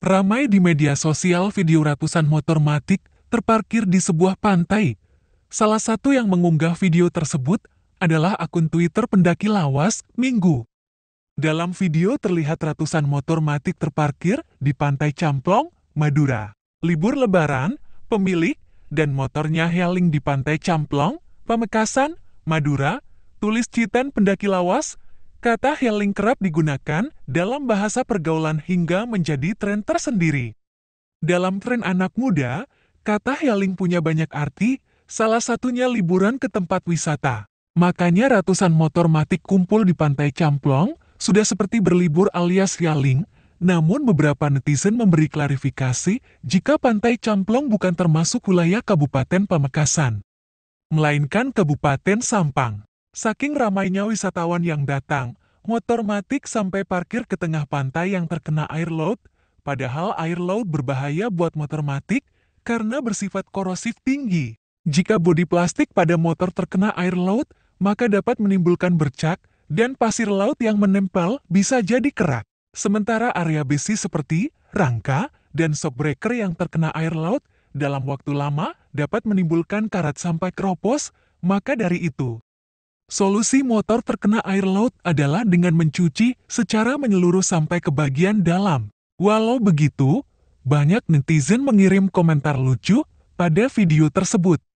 Ramai di media sosial video ratusan motor matik terparkir di sebuah pantai. Salah satu yang mengunggah video tersebut adalah akun Twitter pendaki lawas Minggu. Dalam video terlihat ratusan motor matik terparkir di pantai Camplong, Madura. Libur lebaran, pemilik dan motornya healing di pantai Camplong, Pamekasan, Madura, tulis Citen pendaki lawas Kata healing kerap digunakan dalam bahasa pergaulan hingga menjadi tren tersendiri. Dalam tren anak muda, kata healing punya banyak arti, salah satunya liburan ke tempat wisata. Makanya ratusan motor matik kumpul di pantai Camplong, sudah seperti berlibur alias healing, namun beberapa netizen memberi klarifikasi jika pantai Camplong bukan termasuk wilayah Kabupaten Pamekasan, melainkan Kabupaten Sampang. Saking ramainya wisatawan yang datang, motor matik sampai parkir ke tengah pantai yang terkena air laut, padahal air laut berbahaya buat motor matik karena bersifat korosif tinggi. Jika bodi plastik pada motor terkena air laut, maka dapat menimbulkan bercak, dan pasir laut yang menempel bisa jadi kerak. Sementara area besi seperti rangka dan shockbreaker yang terkena air laut dalam waktu lama dapat menimbulkan karat sampai keropos, maka dari itu, Solusi motor terkena air laut adalah dengan mencuci secara menyeluruh sampai ke bagian dalam. Walau begitu, banyak netizen mengirim komentar lucu pada video tersebut.